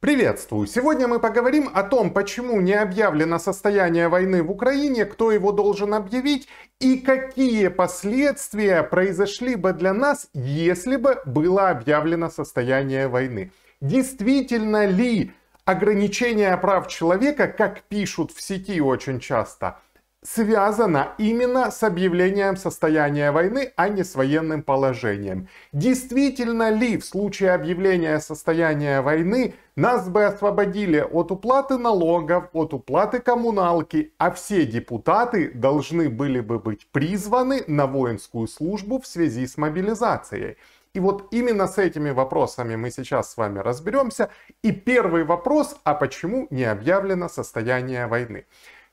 Приветствую! Сегодня мы поговорим о том, почему не объявлено состояние войны в Украине, кто его должен объявить и какие последствия произошли бы для нас, если бы было объявлено состояние войны. Действительно ли ограничение прав человека, как пишут в сети очень часто, связано именно с объявлением состояния войны, а не с военным положением. Действительно ли в случае объявления состояния войны нас бы освободили от уплаты налогов, от уплаты коммуналки, а все депутаты должны были бы быть призваны на воинскую службу в связи с мобилизацией? И вот именно с этими вопросами мы сейчас с вами разберемся. И первый вопрос, а почему не объявлено состояние войны?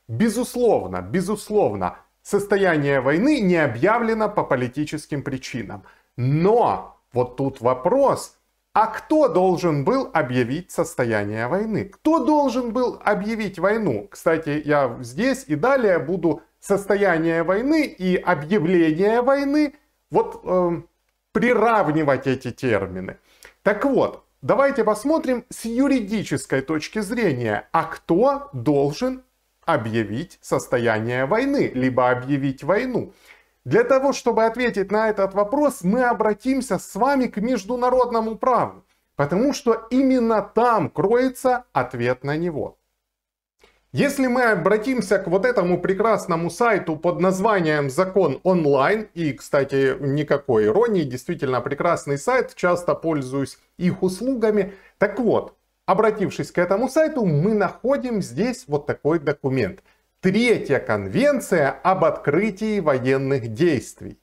Безусловно, безусловно, состояние войны не объявлено по политическим причинам. Но вот тут вопрос, а кто должен был объявить состояние войны? Кто должен был объявить войну? Кстати, я здесь и далее буду состояние войны и объявление войны вот э, приравнивать эти термины. Так вот, давайте посмотрим с юридической точки зрения, а кто должен объявить состояние войны, либо объявить войну. Для того, чтобы ответить на этот вопрос, мы обратимся с вами к международному праву, потому что именно там кроется ответ на него. Если мы обратимся к вот этому прекрасному сайту под названием «Закон онлайн», и, кстати, никакой иронии, действительно прекрасный сайт, часто пользуюсь их услугами. Так вот, Обратившись к этому сайту, мы находим здесь вот такой документ. Третья конвенция об открытии военных действий.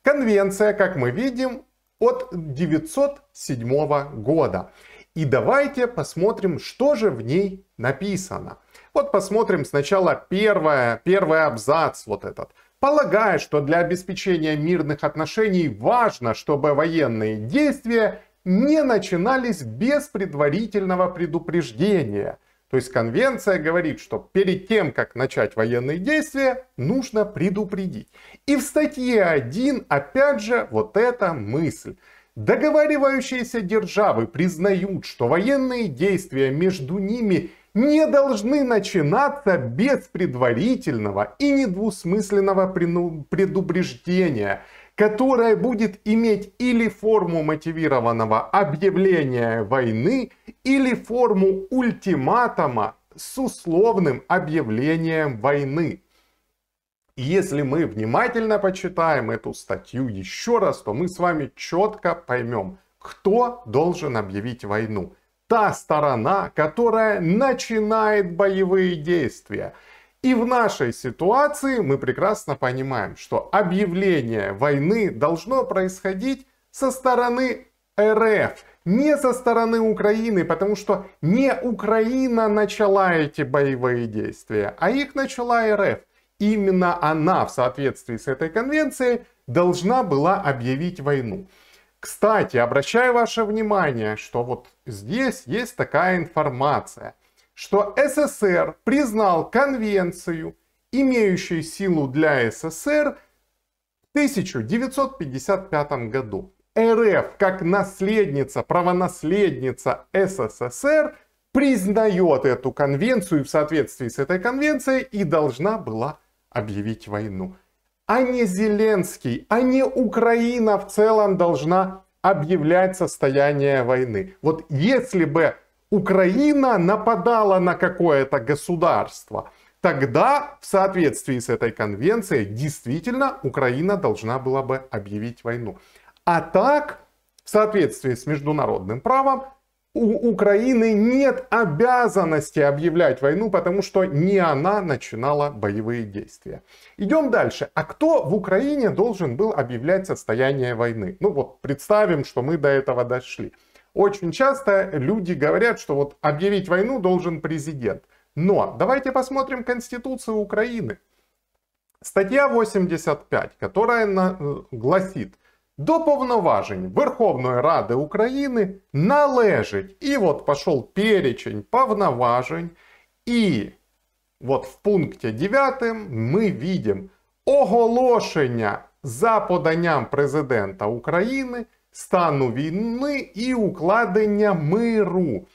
Конвенция, как мы видим, от 907 года. И давайте посмотрим, что же в ней написано. Вот посмотрим сначала первое, первый абзац вот этот. Полагая, что для обеспечения мирных отношений важно, чтобы военные действия не начинались без предварительного предупреждения. То есть конвенция говорит, что перед тем, как начать военные действия, нужно предупредить. И в статье 1 опять же вот эта мысль. Договаривающиеся державы признают, что военные действия между ними не должны начинаться без предварительного и недвусмысленного предупреждения – которая будет иметь или форму мотивированного объявления войны, или форму ультиматума с условным объявлением войны. Если мы внимательно почитаем эту статью еще раз, то мы с вами четко поймем, кто должен объявить войну. Та сторона, которая начинает боевые действия. И в нашей ситуации мы прекрасно понимаем, что объявление войны должно происходить со стороны РФ, не со стороны Украины, потому что не Украина начала эти боевые действия, а их начала РФ. Именно она в соответствии с этой конвенцией должна была объявить войну. Кстати, обращаю ваше внимание, что вот здесь есть такая информация – что СССР признал конвенцию, имеющую силу для СССР в 1955 году. РФ как наследница, правонаследница СССР признает эту конвенцию в соответствии с этой конвенцией и должна была объявить войну. А не Зеленский, а не Украина в целом должна объявлять состояние войны. Вот если бы Украина нападала на какое-то государство, тогда в соответствии с этой конвенцией действительно Украина должна была бы объявить войну. А так, в соответствии с международным правом, у Украины нет обязанности объявлять войну, потому что не она начинала боевые действия. Идем дальше. А кто в Украине должен был объявлять состояние войны? Ну вот представим, что мы до этого дошли. Очень часто люди говорят, что вот объявить войну должен президент. Но давайте посмотрим Конституцию Украины. Статья 85, которая на... Э, гласит, до повноважень Верховной Рады Украины належить. И вот пошел перечень повноважень. И вот в пункте 9 мы видим оголошення за поданням президента України стану війни і укладення миру.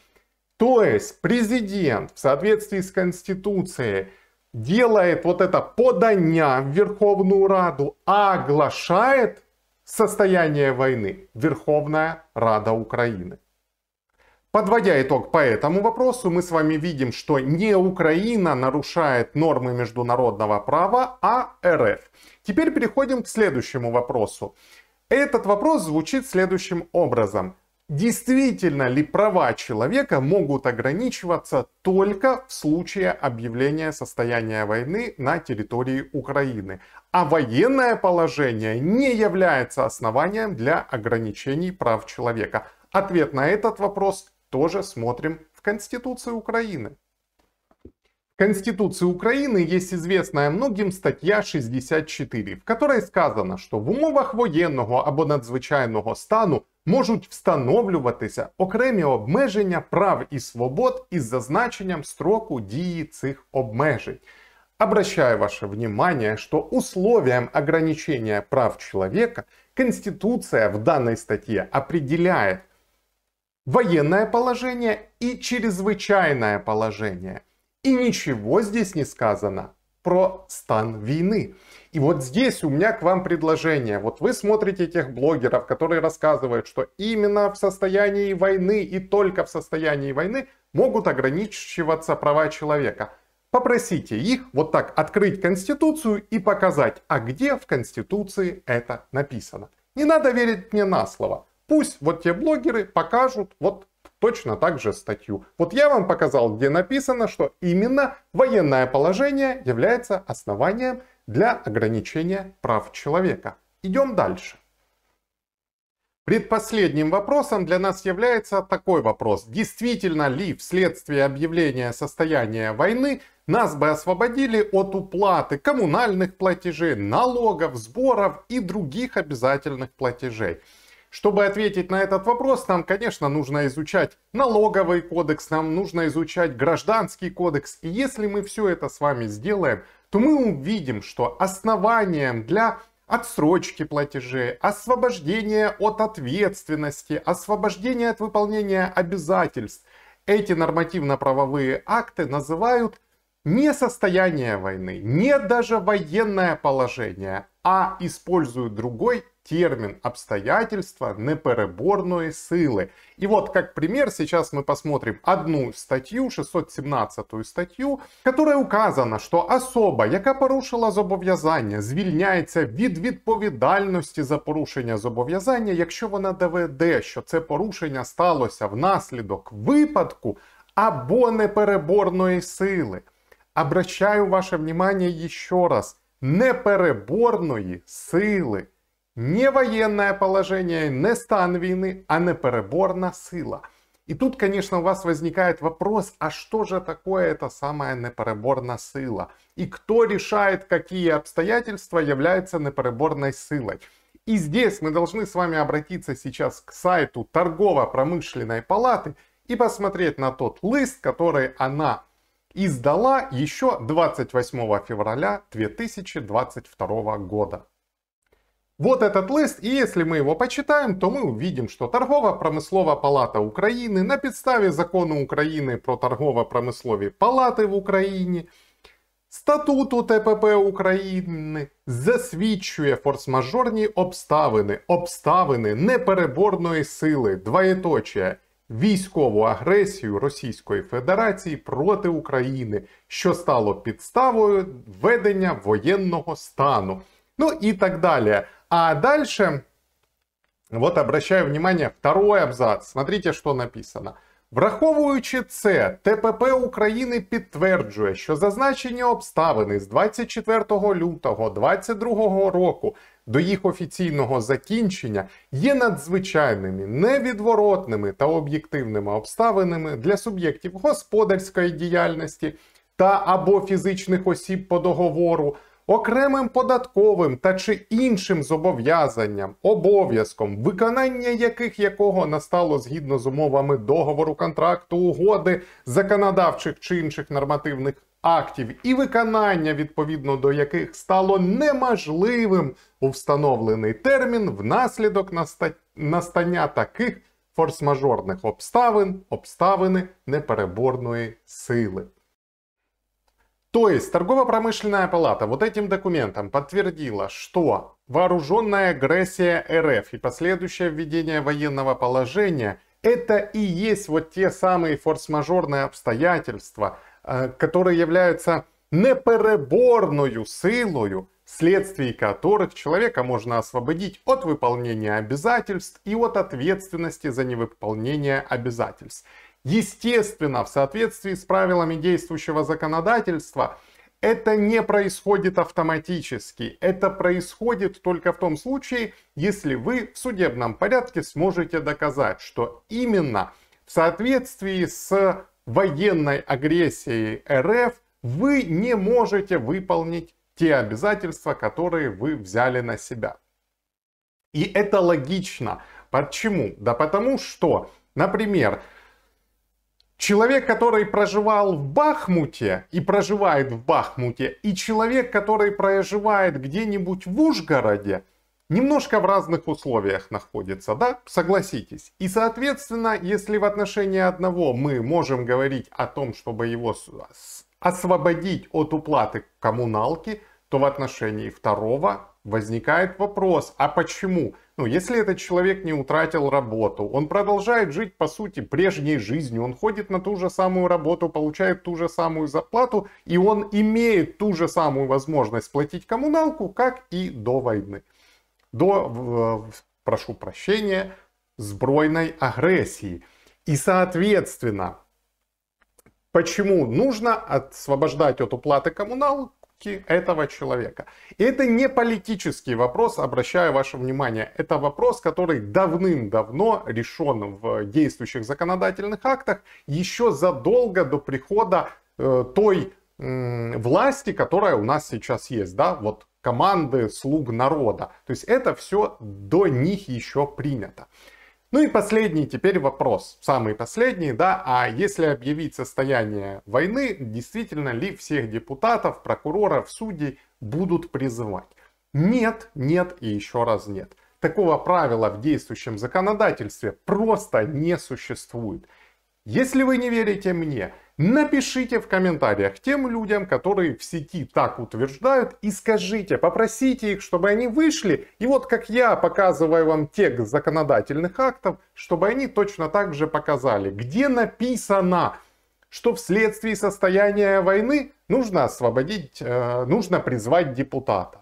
То есть президент в соответствии с Конституцией делает вот это подание в Верховную Раду, а оглашает состояние войны Верховная Рада Украины. Подводя итог по этому вопросу, мы с вами видим, что не Украина нарушает нормы международного права, а РФ. Теперь переходим к следующему вопросу. Этот вопрос звучит следующим образом. Действительно ли права человека могут ограничиваться только в случае объявления состояния войны на территории Украины? А военное положение не является основанием для ограничений прав человека. Ответ на этот вопрос тоже смотрим в Конституции Украины. Конституции Украины есть известная многим статья 64, в которой сказано, что в умовах военного або надзвичайного стану можуть встановлюватися окремі обмеження прав і свобод із зазначенням строку дії цих обмежень. Обращаю ваше внимание, что условием ограничения прав человека Конституция в данной статье определяет военное положение и чрезвычайное положение. И ничего здесь не сказано про стан войны. И вот здесь у меня к вам предложение. Вот вы смотрите тех блогеров, которые рассказывают, что именно в состоянии войны и только в состоянии войны могут ограничиваться права человека. Попросите их вот так открыть Конституцию и показать, а где в Конституции это написано. Не надо верить мне на слово. Пусть вот те блогеры покажут вот точно так же статью. Вот я вам показал, где написано, что именно военное положение является основанием для ограничения прав человека. Идем дальше. Предпоследним вопросом для нас является такой вопрос. Действительно ли вследствие объявления состояния войны нас бы освободили от уплаты коммунальных платежей, налогов, сборов и других обязательных платежей? Чтобы ответить на этот вопрос, нам, конечно, нужно изучать налоговый кодекс, нам нужно изучать гражданский кодекс. И если мы все это с вами сделаем, то мы увидим, что основанием для отсрочки платежей, освобождения от ответственности, освобождения от выполнения обязательств, эти нормативно-правовые акты называют не состояние войны, не даже военное положение, а используют другой термин обстоятельства непереборной силы. И вот как пример сейчас мы посмотрим одну статью, 617 статтю, которая указана, що особа, яка порушила зобов'язання, звільняється від відповідальності за порушення зобов'язання, якщо вона доведе, що це порушення сталося внаслідок випадку або непереборної сили. Обращаю ваше внимание еще раз непереборної сили. не военное положение, не стан війны, а непереборна сила. И тут, конечно, у вас возникает вопрос, а что же такое эта самая непереборная сила? И кто решает, какие обстоятельства являются непереборной силой? И здесь мы должны с вами обратиться сейчас к сайту торгово-промышленной палаты и посмотреть на тот лист, который она издала еще 28 февраля 2022 года. Вот этот лист, и если мы его почитаем, то мы увидим, что Торгово-промыслова палата Украины на підставі закону України про торгово-промислові палати в Україні, статуту ТПП України засвідчує форс-мажорні обставини, обставини непереборної сили, двоєточя, військову агресію Російської Федерації проти України, що стало підставою введення воєнного стану. Ну і так далі. А дальше, вот обращаю внимание, второй абзац. Смотрите, що написано. Враховуючи це, ТПП України підтверджує, що зазначені обставини з 24 лютого 2022 року до їх офіційного закінчення є надзвичайними невідворотними та об'єктивними обставинами для суб'єктів господарської діяльності та або фізичних осіб по договору окремим податковим та чи іншим зобов'язанням, обов'язком, виконання яких якого настало згідно з умовами договору, контракту, угоди, законодавчих чи інших нормативних актів, і виконання відповідно до яких стало неможливим у встановлений термін внаслідок настання таких форс-мажорних обставин, обставини непереборної сили. То есть торгово-промышленная палата вот этим документом подтвердила, что вооруженная агрессия РФ и последующее введение военного положения это и есть вот те самые форс-мажорные обстоятельства, э, которые являются непереборною силою, вследствие которых человека можно освободить от выполнения обязательств и от ответственности за невыполнение обязательств. Естественно, в соответствии с правилами действующего законодательства, это не происходит автоматически. Это происходит только в том случае, если вы в судебном порядке сможете доказать, что именно в соответствии с военной агрессией РФ вы не можете выполнить те обязательства, которые вы взяли на себя. И это логично. Почему? Да потому что, например, Человек, который проживал в Бахмуте и проживает в Бахмуте, и человек, который проживает где-нибудь в Ужгороде, немножко в разных условиях находится, да? Согласитесь. И, соответственно, если в отношении одного мы можем говорить о том, чтобы его освободить от уплаты коммуналки – то в отношении второго возникает вопрос, а почему? Ну, если этот человек не утратил работу, он продолжает жить, по сути, прежней жизнью, он ходит на ту же самую работу, получает ту же самую зарплату, и он имеет ту же самую возможность платить коммуналку, как и до войны. До, э, прошу прощения, сбройной агрессии. И, соответственно, почему нужно освобождать от уплаты коммуналок поступки этого человека. И это не политический вопрос, обращаю ваше внимание. Это вопрос, который давным-давно решен в действующих законодательных актах еще задолго до прихода э, той э, власти, которая у нас сейчас есть, да, вот команды слуг народа. То есть это все до них еще принято. Ну и последний теперь вопрос, самый последний, да, а если объявить состояние войны, действительно ли всех депутатов, прокуроров, судей будут призывать? Нет, нет и еще раз нет. Такого правила в действующем законодательстве просто не существует. Если вы не верите мне, Напишите в комментариях тем людям, которые в сети так утверждают, и скажите, попросите их, чтобы они вышли, и вот как я показываю вам текст законодательных актов, чтобы они точно так же показали, где написано, что вследствие состояния войны нужно освободить, э, нужно призвать депутатов.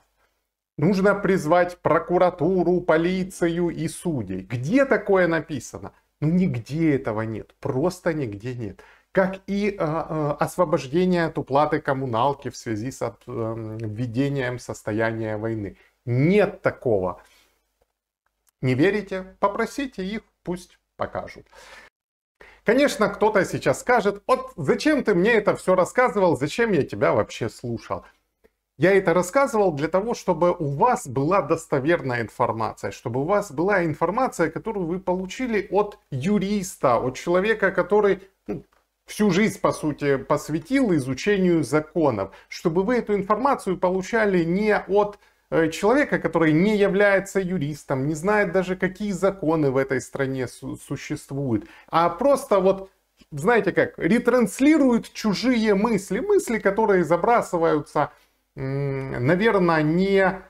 Нужно призвать прокуратуру, полицию и судей. Где такое написано? Ну нигде этого нет, просто нигде нет как и а, а, освобождение от уплаты коммуналки в связи с эм, введением состояния войны. Нет такого. Не верите? Попросите их, пусть покажут. Конечно, кто-то сейчас скажет, вот зачем ты мне это все рассказывал, зачем я тебя вообще слушал. Я это рассказывал для того, чтобы у вас была достоверная информация, чтобы у вас была информация, которую вы получили от юриста, от человека, который ну, всю жизнь, по сути, посвятил изучению законов, чтобы вы эту информацию получали не от э, человека, который не является юристом, не знает даже, какие законы в этой стране су- существуют, а просто вот знаете как, ретранслируют чужие мысли, мысли, которые забрасываются, наверное, не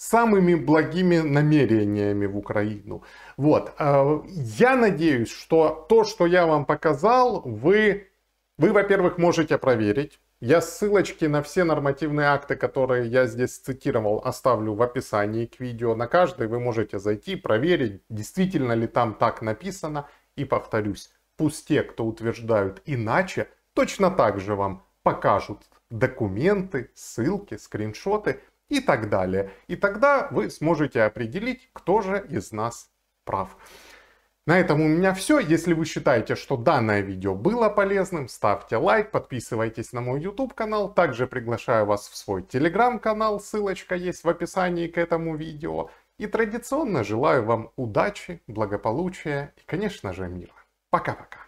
самыми благими намерениями в Украину. Вот. Э, я надеюсь, что то, что я вам показал, вы, вы во-первых, можете проверить. Я ссылочки на все нормативные акты, которые я здесь цитировал, оставлю в описании к видео. На каждый вы можете зайти, проверить, действительно ли там так написано. И повторюсь, пусть те, кто утверждают иначе, точно так же вам покажут документы, ссылки, скриншоты – и так далее. И тогда вы сможете определить, кто же из нас прав. На этом у меня все. Если вы считаете, что данное видео было полезным, ставьте лайк, подписывайтесь на мой YouTube канал. Также приглашаю вас в свой Telegram канал, ссылочка есть в описании к этому видео. И традиционно желаю вам удачи, благополучия и, конечно же, мира. Пока-пока.